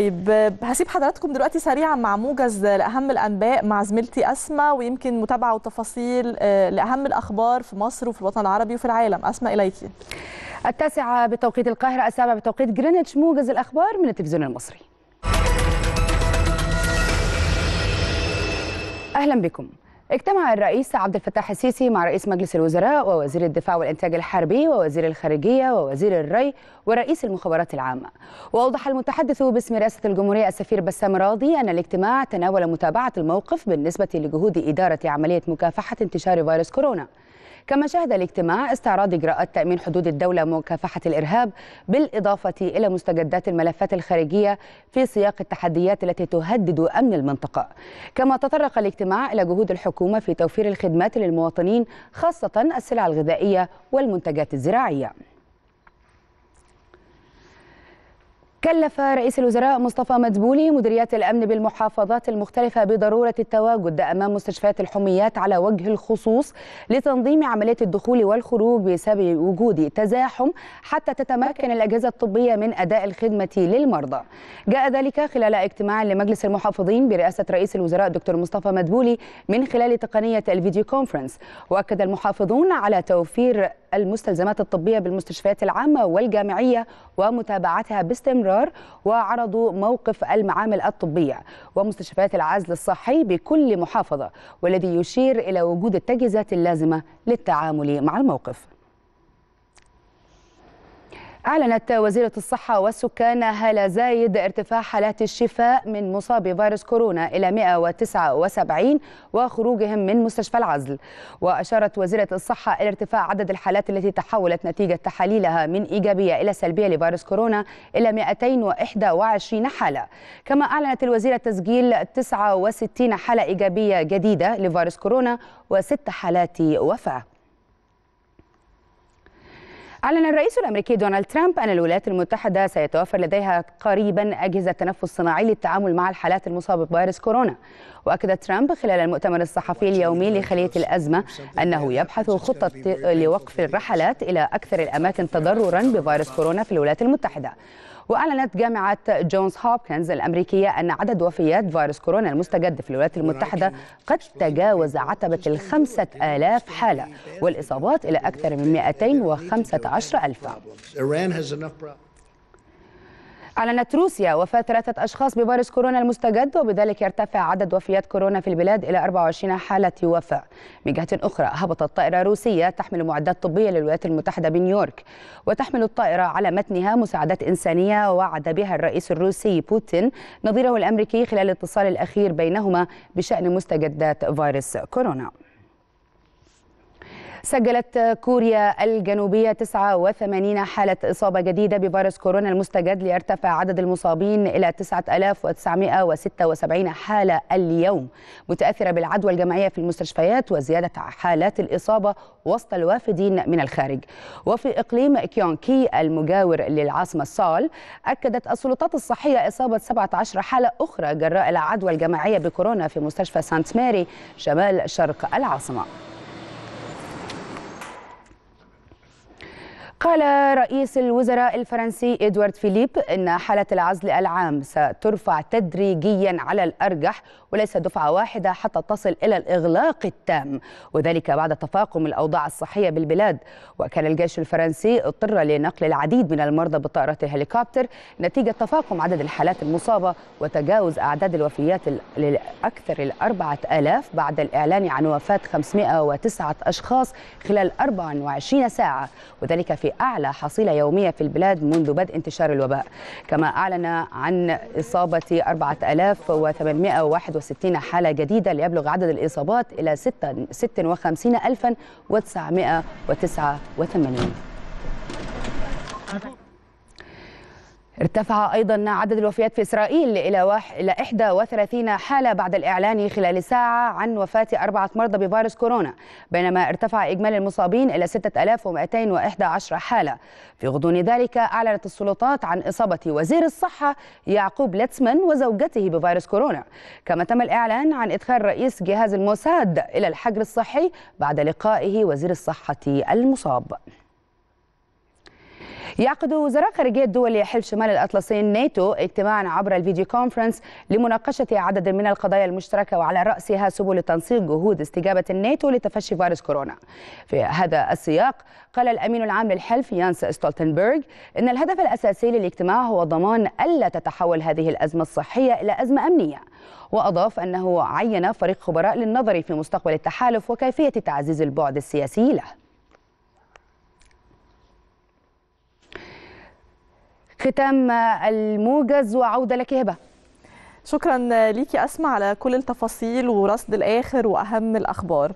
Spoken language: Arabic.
طيب هسيب حضراتكم دلوقتي سريعا مع موجز لاهم الانباء مع زميلتي اسماء ويمكن متابعه وتفاصيل آه، لاهم الاخبار في مصر وفي الوطن العربي وفي العالم اسماء اليكي التاسعه بتوقيت القاهره السابعه بتوقيت جرينتش موجز الاخبار من التلفزيون المصري اهلا بكم اجتمع الرئيس عبد الفتاح السيسي مع رئيس مجلس الوزراء ووزير الدفاع والإنتاج الحربي ووزير الخارجية ووزير الري ورئيس المخابرات العامة وأوضح المتحدث باسم رئاسة الجمهورية السفير بسام راضي أن الاجتماع تناول متابعة الموقف بالنسبة لجهود إدارة عملية مكافحة انتشار فيروس كورونا كما شهد الاجتماع استعراض إجراءات تأمين حدود الدولة مكافحة الإرهاب بالإضافة إلى مستجدات الملفات الخارجية في سياق التحديات التي تهدد أمن المنطقة كما تطرق الاجتماع إلى جهود الحكومة في توفير الخدمات للمواطنين خاصة السلع الغذائية والمنتجات الزراعية كلف رئيس الوزراء مصطفى مدبولي مديريات الأمن بالمحافظات المختلفة بضرورة التواجد أمام مستشفيات الحميات على وجه الخصوص لتنظيم عملية الدخول والخروج بسبب وجود تزاحم حتى تتمكن الأجهزة الطبية من أداء الخدمة للمرضى جاء ذلك خلال اجتماع لمجلس المحافظين برئاسة رئيس الوزراء دكتور مصطفى مدبولي من خلال تقنية الفيديو كونفرنس وأكد المحافظون على توفير المستلزمات الطبية بالمستشفيات العامة والجامعية ومتابعتها باستمرار الأشجار وعرضوا موقف المعامل الطبية ومستشفيات العزل الصحي بكل محافظة والذي يشير إلى وجود التجهيزات اللازمة للتعامل مع الموقف أعلنت وزيرة الصحة والسكان هالة زايد ارتفاع حالات الشفاء من مصابي فيروس كورونا إلى 179 وخروجهم من مستشفى العزل وأشارت وزيرة الصحة إلى ارتفاع عدد الحالات التي تحولت نتيجة تحاليلها من إيجابية إلى سلبية لفيروس كورونا إلى 221 حالة كما أعلنت الوزيرة تسجيل 69 حالة إيجابية جديدة لفيروس كورونا وست حالات وفاة أعلن الرئيس الأمريكي دونالد ترامب أن الولايات المتحدة سيتوفر لديها قريبا أجهزة تنفس صناعي للتعامل مع الحالات المصابة بفيروس كورونا وأكد ترامب خلال المؤتمر الصحفي اليومي لخلية الأزمة أنه يبحث خطة لوقف الرحلات إلى أكثر الأماكن تضررا بفيروس كورونا في الولايات المتحدة وأعلنت جامعة جونز هوبكنز الأمريكية أن عدد وفيات فيروس كورونا المستجد في الولايات المتحدة قد تجاوز عتبة الخمسة آلاف حالة والإصابات إلى أكثر من 215 عشر ألفا أعلنت روسيا وفاة ثلاثة أشخاص بفيروس كورونا المستجد وبذلك يرتفع عدد وفيات كورونا في البلاد إلى 24 حالة وفاة من جهة أخرى هبطت طائرة روسية تحمل معدات طبية للولايات المتحدة بنيويورك وتحمل الطائرة على متنها مساعدات إنسانية وعد بها الرئيس الروسي بوتين نظيره الأمريكي خلال الاتصال الأخير بينهما بشأن مستجدات فيروس كورونا سجلت كوريا الجنوبية 89 حالة إصابة جديدة بفيروس كورونا المستجد ليرتفع عدد المصابين إلى 9976 حالة اليوم متأثرة بالعدوى الجماعية في المستشفيات وزيادة حالات الإصابة وسط الوافدين من الخارج وفي إقليم كيونكي المجاور للعاصمة سال أكدت السلطات الصحية إصابة 17 حالة أخرى جراء العدوى الجماعية بكورونا في مستشفى سانت ماري شمال شرق العاصمة قال رئيس الوزراء الفرنسي إدوارد فيليب أن حالة العزل العام سترفع تدريجيا على الأرجح وليس دفعة واحدة حتى تصل إلى الإغلاق التام وذلك بعد تفاقم الأوضاع الصحية بالبلاد وكان الجيش الفرنسي اضطر لنقل العديد من المرضى بطائرة الهليكوبتر نتيجة تفاقم عدد الحالات المصابة وتجاوز أعداد الوفيات لأكثر الأربعة آلاف بعد الإعلان عن وفاة 509 أشخاص خلال 24 ساعة وذلك في أعلى حصيلة يومية في البلاد منذ بدء انتشار الوباء كما أعلن عن إصابة 4861 حالة جديدة ليبلغ عدد الإصابات إلى 56989 ارتفع أيضا عدد الوفيات في إسرائيل إلى 31 حالة بعد الإعلان خلال ساعة عن وفاة أربعة مرضى بفيروس كورونا بينما ارتفع إجمالي المصابين إلى 6211 حالة في غضون ذلك أعلنت السلطات عن إصابة وزير الصحة يعقوب لتسمن وزوجته بفيروس كورونا كما تم الإعلان عن إدخال رئيس جهاز الموساد إلى الحجر الصحي بعد لقائه وزير الصحة المصاب يعقد وزراء خارجية دول حلف شمال الأطلسي ناتو اجتماعا عبر الفيديو كونفرنس لمناقشة عدد من القضايا المشتركة وعلى رأسها سبل تنسيق جهود استجابة الناتو لتفشي فيروس كورونا في هذا السياق قال الأمين العام للحلف يانس ستولتنبرغ أن الهدف الأساسي للاجتماع هو ضمان ألا تتحول هذه الأزمة الصحية إلى أزمة أمنية وأضاف أنه عين فريق خبراء للنظر في مستقبل التحالف وكيفية تعزيز البعد السياسي له ختام الموجز وعوده لك هبه شكرا ليكي اسمع على كل التفاصيل ورصد الاخر واهم الاخبار